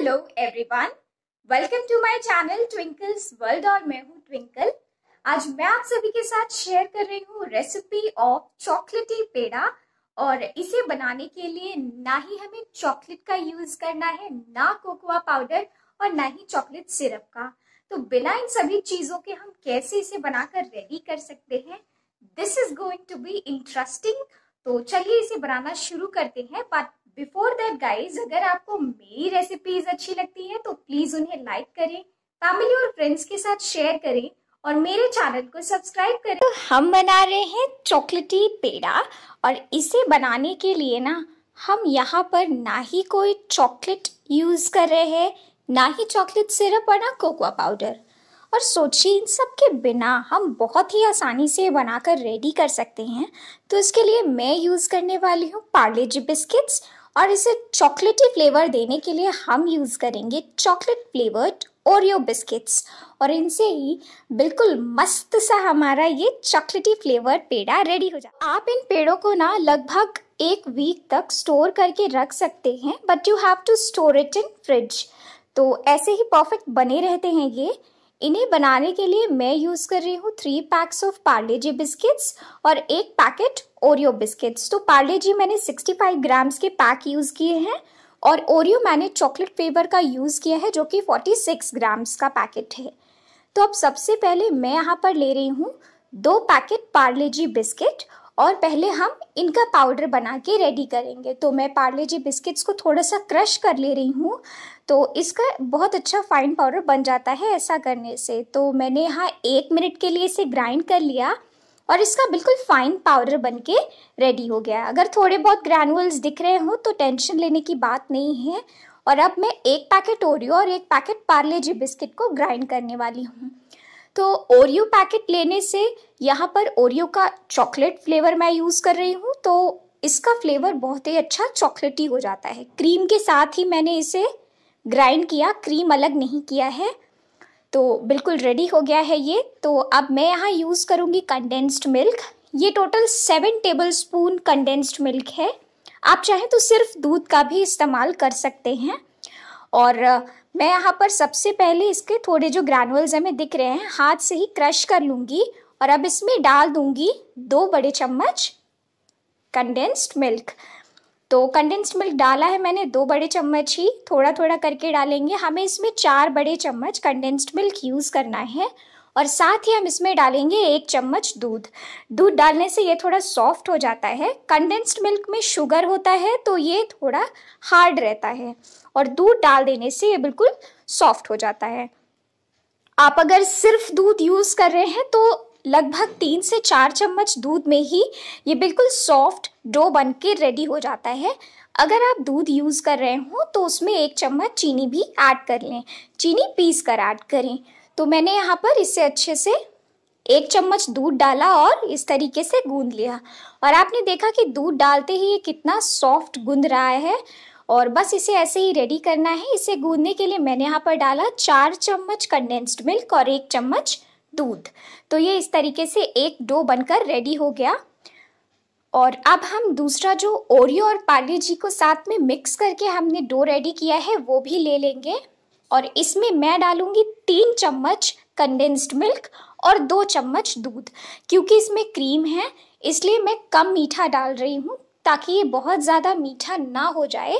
hello everyone welcome to my channel Twinkle's World और मैं हूँ ट्विंकल आज मैं आप सभी के साथ शेयर कर रही हूँ रेसिपी ऑफ चॉकलेटी पेड़ा और इसे बनाने के लिए ना ही हमें चॉकलेट का यूज करना है ना कोकोआ पाउडर और ना ही चॉकलेट सिरप का तो बिना इन सभी चीजों के हम कैसे इसे बनाकर रेडी कर सकते हैं this is going to be interesting तो चलिए इसे बनाना शुरू करते हैं बट बिफोर दैट गाइज अगर आपको मेरी रेसिपीज अच्छी लगती है तो प्लीज उन्हें लाइक करें फैमिली और फ्रेंड्स के साथ शेयर करें और मेरे चैनल को सब्सक्राइब करें तो हम बना रहे हैं चॉकलेटी पेड़ा और इसे बनाने के लिए ना हम यहाँ पर ना ही कोई चॉकलेट यूज कर रहे हैं ना ही चॉकलेट सिरप और ना कोकोआ पाउडर और सोचिए इन सब के बिना हम बहुत ही आसानी से बनाकर रेडी कर सकते हैं तो इसके लिए मैं यूज़ करने वाली हूँ पार्ले जी बिस्किट्स और इसे चॉकलेटी फ्लेवर देने के लिए हम यूज़ करेंगे चॉकलेट फ्लेवर्ड ओरियो बिस्किट्स और इनसे ही बिल्कुल मस्त सा हमारा ये चॉकलेटी फ्लेवर पेड़ा रेडी हो जाए आप इन पेड़ों को ना लगभग एक वीक तक स्टोर करके रख सकते हैं but you have to store it in fridge तो ऐसे ही परफेक्ट बने रहते हैं ये इन्हें बनाने के लिए मैं यूज़ कर रही हूँ three packs of Parle G biscuits और एक पैकेट ओरियो बिस्किट्स तो पार्ले जी मैंने 65 ग्राम्स के पैक यूज़ किए हैं और ओरियो मैंने चॉकलेट फ्लेवर का यूज़ किया है जो कि 46 ग्राम्स का पैकेट है तो अब सबसे पहले मैं यहाँ पर ले रही हूँ दो पैकेट पार्ले जी बिस्किट और पहले हम इनका पाउडर बना के रेडी करेंगे तो मैं पार्ले जी बिस्किट्स को थोड़ा सा क्रश कर ले रही हूँ तो इसका बहुत अच्छा फाइन पाउडर बन जाता है ऐसा करने से तो मैंने यहाँ एक मिनट के लिए इसे ग्राइंड कर लिया और इसका बिल्कुल फाइन पाउडर बनके रेडी हो गया अगर थोड़े बहुत ग्रैनुअल्स दिख रहे हों तो टेंशन लेने की बात नहीं है और अब मैं एक पैकेट ओरियो और एक पैकेट पार्ले जी बिस्किट को ग्राइंड करने वाली हूँ तो ओरियो पैकेट लेने से यहाँ पर ओरियो का चॉकलेट फ्लेवर मैं यूज़ कर रही हूँ तो इसका फ्लेवर बहुत ही अच्छा चॉकलेटी हो जाता है क्रीम के साथ ही मैंने इसे ग्राइंड किया क्रीम अलग नहीं किया है तो बिल्कुल रेडी हो गया है ये तो अब मैं यहाँ यूज़ करूँगी कंडेंस्ड मिल्क ये total seven tablespoon condensed milk है आप चाहें तो सिर्फ दूध का भी इस्तेमाल कर सकते हैं और मैं यहाँ पर सबसे पहले इसके थोड़े जो ग्रैनुअल्स हमें दिख रहे हैं हाथ से ही क्रश कर लूँगी और अब इसमें डाल दूंगी दो बड़े चम्मच कंडेंस्ड मिल्क तो कंडेंस्ड मिल्क डाला है मैंने दो बड़े चम्मच ही थोड़ा थोड़ा करके डालेंगे हमें इसमें चार बड़े चम्मच कंडेंस्ड मिल्क यूज़ करना है और साथ ही हम इसमें डालेंगे एक चम्मच दूध दूध डालने से ये थोड़ा सॉफ्ट हो जाता है कंडेंस्ड मिल्क में शुगर होता है तो ये थोड़ा हार्ड रहता है और दूध डाल देने से ये बिल्कुल सॉफ्ट हो जाता है आप अगर सिर्फ दूध यूज़ कर रहे हैं तो लगभग तीन से चार चम्मच दूध में ही ये बिल्कुल सॉफ्ट डो बन के रेडी हो जाता है अगर आप दूध यूज़ कर रहे हो तो उसमें एक चम्मच चीनी भी ऐड कर लें चीनी पीस कर ऐड करें तो मैंने यहाँ पर इसे अच्छे से एक चम्मच दूध डाला और इस तरीके से गूंद लिया और आपने देखा कि दूध डालते ही ये कितना सॉफ्ट गूंद रहा है और बस इसे ऐसे ही रेडी करना है इसे गूंदने के लिए मैंने यहाँ पर डाला चार चम्मच कंडेंस्ड मिल्क और एक चम्मच दूध तो ये इस तरीके से एक डो बनकर रेडी हो गया और अब हम दूसरा जो ओरियो और पार्ले जी को साथ में मिक्स करके हमने डो रेडी किया है वो भी ले लेंगे और इसमें मैं डालूंगी तीन चम्मच कंडेंस्ड मिल्क और दो चम्मच दूध क्योंकि इसमें क्रीम है इसलिए मैं कम मीठा डाल रही हूँ ताकि ये बहुत ज़्यादा मीठा ना हो जाए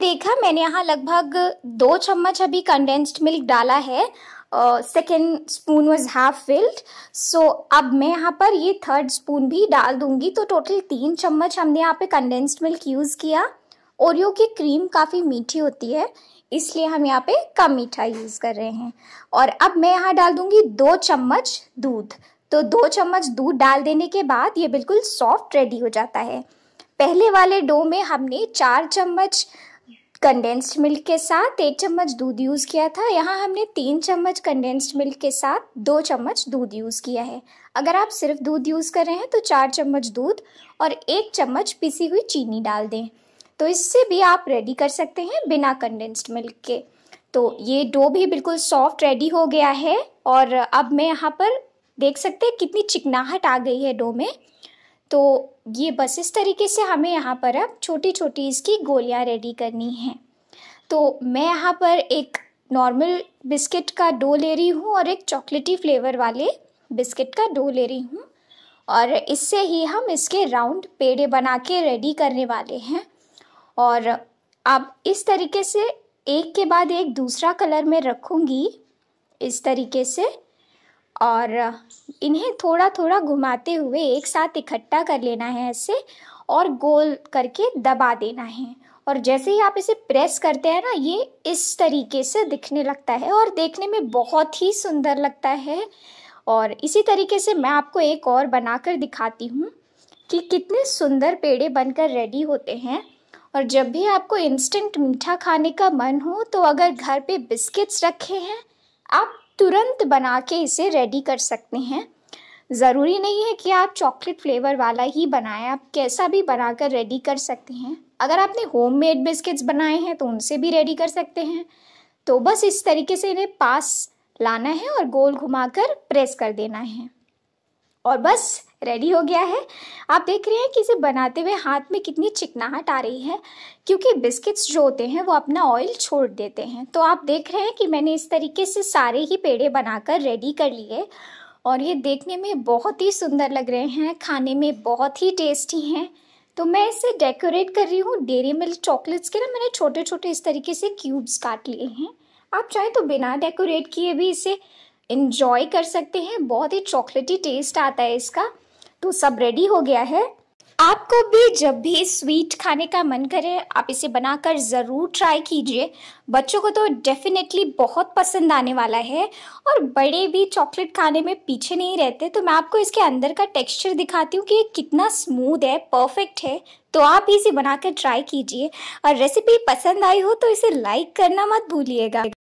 देखा मैंने यहाँ लगभग दो चम्मच अभी कंडेंस्ड मिल्क डाला है second spoon was half filled so अब मैं यहाँ पर ये थर्ड स्पून भी डाल दूंगी तो टोटल तीन चम्मच हमने यहाँ पे कंडेंस्ड मिल्क यूज़ किया ओरियो की क्रीम काफ़ी मीठी होती है इसलिए हम यहाँ पे कम मीठा यूज़ कर रहे हैं और अब मैं यहाँ डाल दूंगी दो चम्मच दूध तो दो चम्मच दूध डाल देने के बाद ये बिल्कुल सॉफ्ट रेडी हो जाता है पहले वाले डो में हमने चार चम्मच कंडेंस्ड मिल्क के साथ एक चम्मच दूध यूज़ किया था यहाँ हमने तीन चम्मच कंडेंस्ड मिल्क के साथ दो चम्मच दूध यूज़ किया है अगर आप सिर्फ दूध यूज़ कर रहे हैं तो चार चम्मच दूध और एक चम्मच पिसी हुई चीनी डाल दें तो इससे भी आप रेडी कर सकते हैं बिना कंडेंस्ड मिल्क के तो ये डो भी बिल्कुल सॉफ्ट रेडी हो गया है और अब मैं यहाँ पर देख सकते हैं कितनी चिकनाहट आ गई है डो में तो ये बस इस तरीके से हमें यहाँ पर अब छोटी छोटी इसकी गोलियाँ रेडी करनी हैं तो मैं यहाँ पर एक नॉर्मल बिस्किट का डो ले रही हूँ और एक चॉकलेटी फ्लेवर वाले बिस्किट का डो ले रही हूँ और इससे ही हम इसके राउंड पेड़े बना के रेडी करने वाले हैं और अब इस तरीके से एक के बाद एक दूसरा कलर में रखूँगी इस तरीके से और इन्हें थोड़ा थोड़ा घुमाते हुए एक साथ इकट्ठा कर लेना है ऐसे और गोल करके दबा देना है और जैसे ही आप इसे प्रेस करते हैं ना ये इस तरीके से दिखने लगता है और देखने में बहुत ही सुंदर लगता है और इसी तरीके से मैं आपको एक और बनाकर दिखाती हूँ कि कितने सुंदर पेड़े बनकर रेडी होते हैं और जब भी आपको इंस्टेंट मीठा खाने का मन हो तो अगर घर पे बिस्किट्स रखे हैं आप तुरंत बना के इसे रेडी कर सकते हैं ज़रूरी नहीं है कि आप चॉकलेट फ्लेवर वाला ही बनाएं आप कैसा भी बना कर रेडी कर सकते हैं अगर आपने होममेड बिस्किट्स बनाए हैं तो उनसे भी रेडी कर सकते हैं तो बस इस तरीके से इन्हें पास लाना है और गोल घुमाकर प्रेस कर देना है और बस रेडी हो गया है आप देख रहे हैं कि इसे बनाते हुए हाथ में कितनी चिकनाहट आ रही है क्योंकि बिस्किट्स जो होते हैं वो अपना ऑयल छोड़ देते हैं तो आप देख रहे हैं कि मैंने इस तरीके से सारे ही पेड़े बनाकर रेडी कर लिए और ये देखने में बहुत ही सुंदर लग रहे हैं खाने में बहुत ही टेस्टी हैं तो मैं इसे डेकोरेट कर रही हूँ डेरी मिल्क चॉकलेट्स के ना मैंने छोटे छोटे इस तरीके से क्यूब्स काट लिए हैं आप चाहे तो बिना डेकोरेट किए भी इसे इन्जॉय कर सकते हैं बहुत ही चॉकलेटी टेस्ट आता है इसका तो सब रेडी हो गया है आपको भी जब भी स्वीट खाने का मन करे आप इसे बनाकर ज़रूर ट्राई कीजिए बच्चों को तो डेफिनेटली बहुत पसंद आने वाला है और बड़े भी चॉकलेट खाने में पीछे नहीं रहते तो मैं आपको इसके अंदर का टेक्सचर दिखाती हूँ कि ये कितना स्मूथ है परफेक्ट है तो आप भी इसे बनाकर ट्राई कीजिए और रेसिपी पसंद आई हो तो इसे लाइक करना मत भूलिएगा